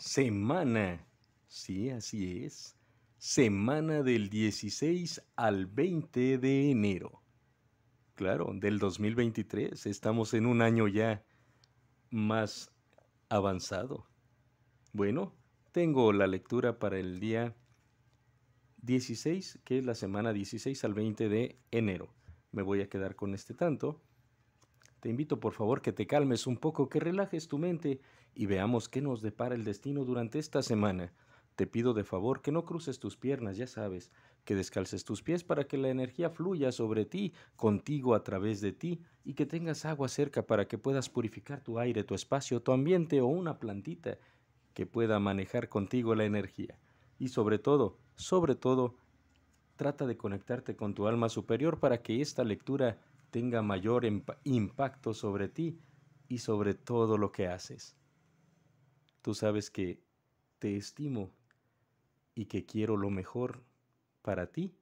semana, sí, así es, semana del 16 al 20 de enero. Claro, del 2023, estamos en un año ya más avanzado. Bueno, tengo la lectura para el día 16, que es la semana 16 al 20 de enero. Me voy a quedar con este tanto. Te invito por favor que te calmes un poco, que relajes tu mente y veamos qué nos depara el destino durante esta semana. Te pido de favor que no cruces tus piernas, ya sabes, que descalces tus pies para que la energía fluya sobre ti, contigo a través de ti, y que tengas agua cerca para que puedas purificar tu aire, tu espacio, tu ambiente o una plantita que pueda manejar contigo la energía. Y sobre todo, sobre todo, trata de conectarte con tu alma superior para que esta lectura tenga mayor impacto sobre ti y sobre todo lo que haces. Tú sabes que te estimo y que quiero lo mejor para ti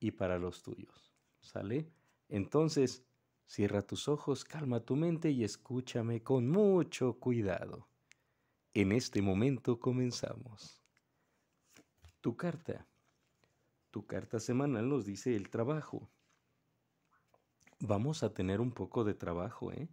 y para los tuyos. ¿Sale? Entonces, cierra tus ojos, calma tu mente y escúchame con mucho cuidado. En este momento comenzamos. Tu carta. Tu carta semanal nos dice el trabajo. Vamos a tener un poco de trabajo, ¿eh?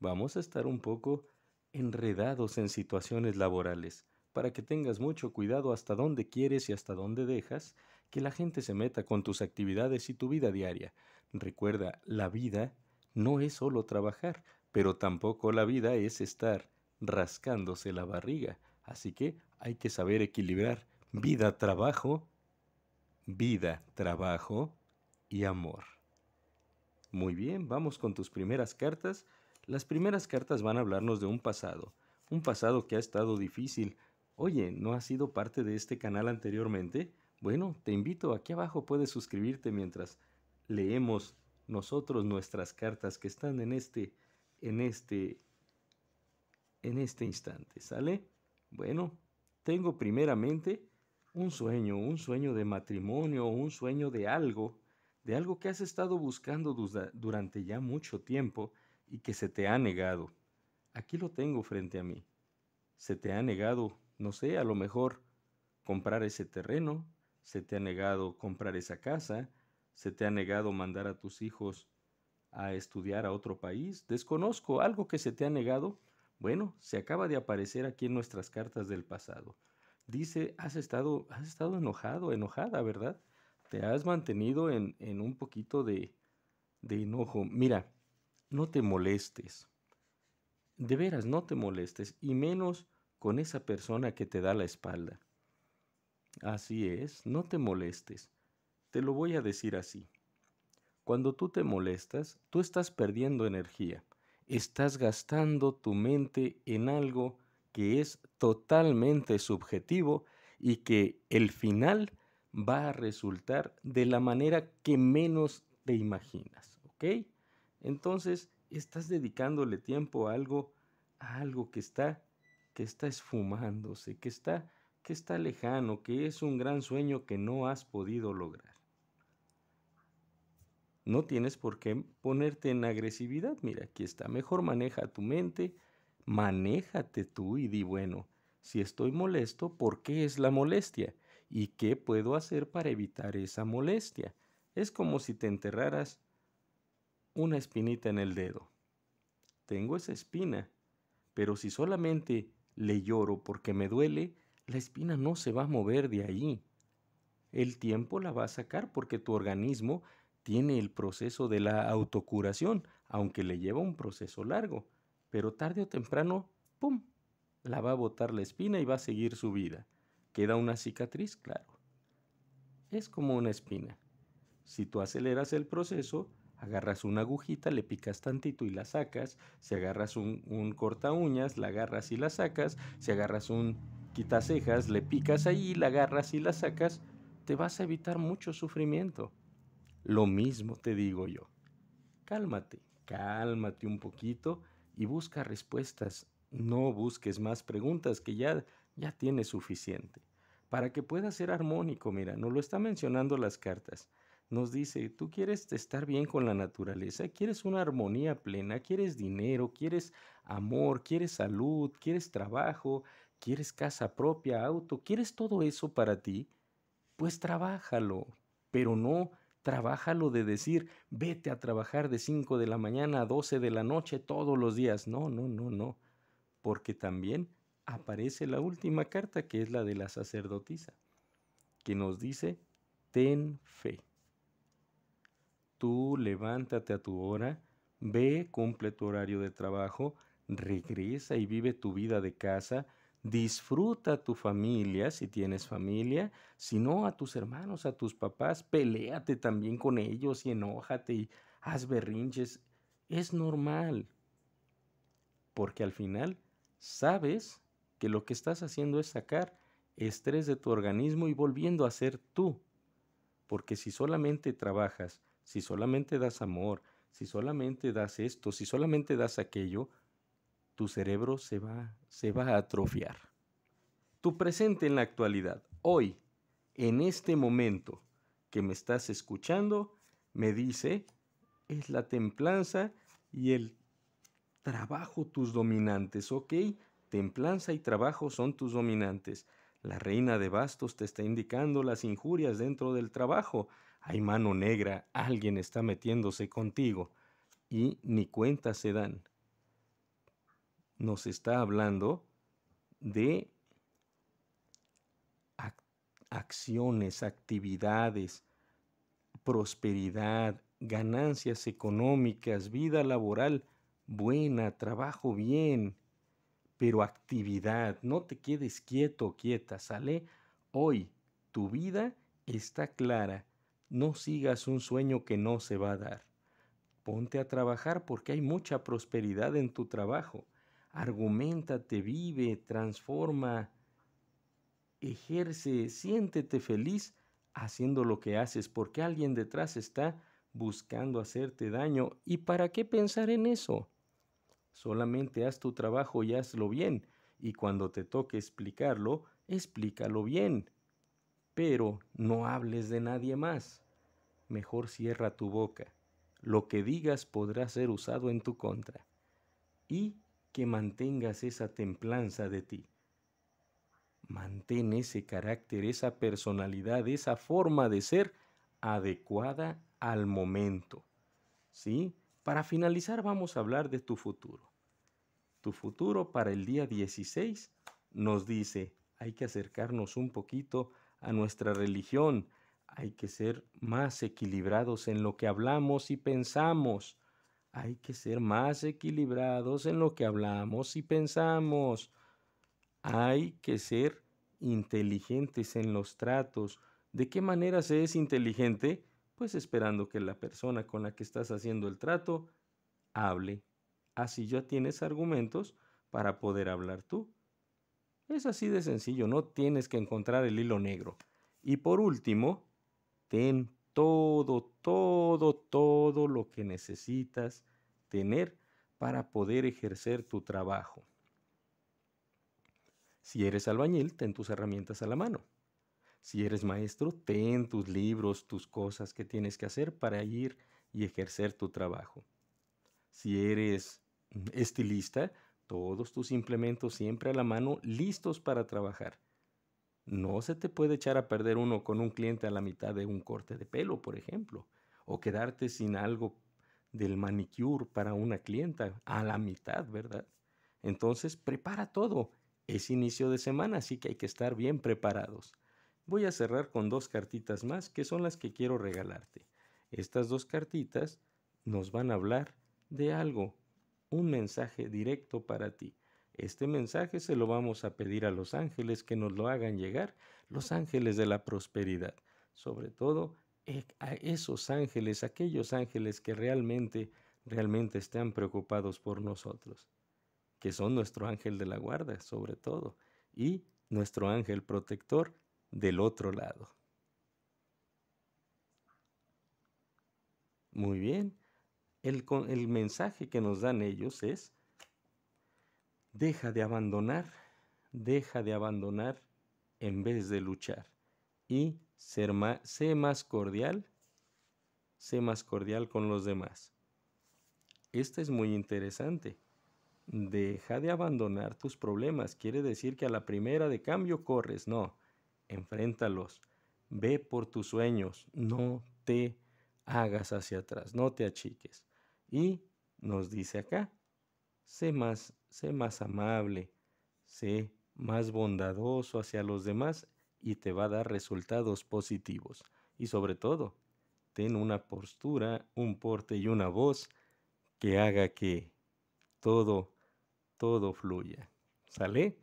Vamos a estar un poco enredados en situaciones laborales, para que tengas mucho cuidado hasta dónde quieres y hasta dónde dejas que la gente se meta con tus actividades y tu vida diaria. Recuerda, la vida no es solo trabajar, pero tampoco la vida es estar rascándose la barriga. Así que hay que saber equilibrar vida-trabajo, vida-trabajo y amor. Muy bien, vamos con tus primeras cartas. Las primeras cartas van a hablarnos de un pasado, un pasado que ha estado difícil. Oye, ¿no has sido parte de este canal anteriormente? Bueno, te invito, aquí abajo puedes suscribirte mientras leemos nosotros nuestras cartas que están en este, en este, en este instante, ¿sale? Bueno, tengo primeramente un sueño, un sueño de matrimonio, un sueño de algo, de algo que has estado buscando durante ya mucho tiempo, y que se te ha negado. Aquí lo tengo frente a mí. Se te ha negado, no sé, a lo mejor comprar ese terreno, se te ha negado comprar esa casa, se te ha negado mandar a tus hijos a estudiar a otro país. Desconozco algo que se te ha negado. Bueno, se acaba de aparecer aquí en nuestras cartas del pasado. Dice, has estado, has estado enojado, enojada, ¿verdad? Te has mantenido en, un poquito de, de enojo. Mira, no te molestes. De veras, no te molestes, y menos con esa persona que te da la espalda. Así es, no te molestes. Te lo voy a decir así. Cuando tú te molestas, tú estás perdiendo energía, estás gastando tu mente en algo que es totalmente subjetivo y que el final va a resultar de la manera que menos te imaginas, ¿ok? entonces estás dedicándole tiempo a algo, a algo que está, que está esfumándose, que está, que está lejano, que es un gran sueño que no has podido lograr. No tienes por qué ponerte en agresividad, mira, aquí está, mejor maneja tu mente, manéjate tú y di, bueno, si estoy molesto, ¿por qué es la molestia? ¿Y qué puedo hacer para evitar esa molestia? Es como si te enterraras una espinita en el dedo. Tengo esa espina, pero si solamente le lloro porque me duele, la espina no se va a mover de allí. El tiempo la va a sacar porque tu organismo tiene el proceso de la autocuración, aunque le lleva un proceso largo, pero tarde o temprano, ¡pum!, la va a botar la espina y va a seguir su vida. Queda una cicatriz, claro. Es como una espina. Si tú aceleras el proceso, agarras una agujita, le picas tantito y la sacas, si agarras un, un corta uñas, la agarras y la sacas, si agarras un cejas le picas ahí, la agarras y la sacas, te vas a evitar mucho sufrimiento. Lo mismo te digo yo. Cálmate, cálmate un poquito y busca respuestas. No busques más preguntas que ya, ya tienes suficiente. Para que pueda ser armónico, mira, nos lo está mencionando las cartas nos dice, tú quieres estar bien con la naturaleza, quieres una armonía plena, quieres dinero, quieres amor, quieres salud, quieres trabajo, quieres casa propia, auto, quieres todo eso para ti, pues trabájalo, pero no trabájalo de decir, vete a trabajar de 5 de la mañana a 12 de la noche todos los días. No, no, no, no, porque también aparece la última carta que es la de la sacerdotisa, que nos dice, ten fe tú levántate a tu hora, ve, cumple tu horario de trabajo, regresa y vive tu vida de casa, disfruta a tu familia si tienes familia, si no a tus hermanos, a tus papás, peleate también con ellos y enójate y haz berrinches. Es normal, porque al final sabes que lo que estás haciendo es sacar estrés de tu organismo y volviendo a ser tú, porque si solamente trabajas si solamente das amor, si solamente das esto, si solamente das aquello, tu cerebro se va, se va a atrofiar. Tu presente en la actualidad, hoy, en este momento que me estás escuchando, me dice, es la templanza y el trabajo tus dominantes, ¿ok? Templanza y trabajo son tus dominantes. La reina de bastos te está indicando las injurias dentro del trabajo hay mano negra, alguien está metiéndose contigo y ni cuentas se dan. Nos está hablando de acciones, actividades, prosperidad, ganancias económicas, vida laboral buena, trabajo bien, pero actividad, no te quedes quieto, o quieta, sale hoy, tu vida está clara no sigas un sueño que no se va a dar. Ponte a trabajar porque hay mucha prosperidad en tu trabajo. Argumentate, vive, transforma, ejerce, siéntete feliz haciendo lo que haces porque alguien detrás está buscando hacerte daño. ¿Y para qué pensar en eso? Solamente haz tu trabajo y hazlo bien. Y cuando te toque explicarlo, explícalo bien. Pero no hables de nadie más mejor cierra tu boca. Lo que digas podrá ser usado en tu contra. Y que mantengas esa templanza de ti. Mantén ese carácter, esa personalidad, esa forma de ser adecuada al momento. ¿Sí? Para finalizar vamos a hablar de tu futuro. Tu futuro para el día 16 nos dice, hay que acercarnos un poquito a nuestra religión, hay que ser más equilibrados en lo que hablamos y pensamos. Hay que ser más equilibrados en lo que hablamos y pensamos. Hay que ser inteligentes en los tratos. ¿De qué manera se es inteligente? Pues esperando que la persona con la que estás haciendo el trato hable. Así ya tienes argumentos para poder hablar tú. Es así de sencillo, no tienes que encontrar el hilo negro. Y por último, Ten todo, todo, todo lo que necesitas tener para poder ejercer tu trabajo. Si eres albañil, ten tus herramientas a la mano. Si eres maestro, ten tus libros, tus cosas que tienes que hacer para ir y ejercer tu trabajo. Si eres mm, estilista, todos tus implementos siempre a la mano, listos para trabajar. No se te puede echar a perder uno con un cliente a la mitad de un corte de pelo, por ejemplo, o quedarte sin algo del manicure para una clienta a la mitad, ¿verdad? Entonces, prepara todo. Es inicio de semana, así que hay que estar bien preparados. Voy a cerrar con dos cartitas más, que son las que quiero regalarte. Estas dos cartitas nos van a hablar de algo, un mensaje directo para ti. Este mensaje se lo vamos a pedir a los ángeles que nos lo hagan llegar, los ángeles de la prosperidad, sobre todo e, a esos ángeles, aquellos ángeles que realmente, realmente están preocupados por nosotros, que son nuestro ángel de la guarda, sobre todo, y nuestro ángel protector del otro lado. Muy bien, el, el mensaje que nos dan ellos es, Deja de abandonar, deja de abandonar en vez de luchar. Y ser más, sé más cordial, sé más cordial con los demás. Esta es muy interesante. Deja de abandonar tus problemas. Quiere decir que a la primera de cambio corres. No, enfréntalos. Ve por tus sueños. No te hagas hacia atrás. No te achiques. Y nos dice acá, sé más, sé más amable, sé más bondadoso hacia los demás y te va a dar resultados positivos. Y sobre todo, ten una postura, un porte y una voz que haga que todo, todo fluya. ¿Sale?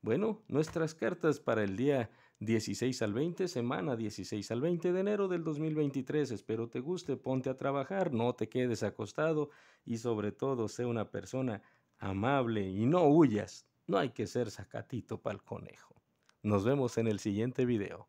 Bueno, nuestras cartas para el día 16 al 20, semana 16 al 20 de enero del 2023. Espero te guste, ponte a trabajar, no te quedes acostado y sobre todo sé una persona amable y no huyas. No hay que ser sacatito el conejo. Nos vemos en el siguiente video.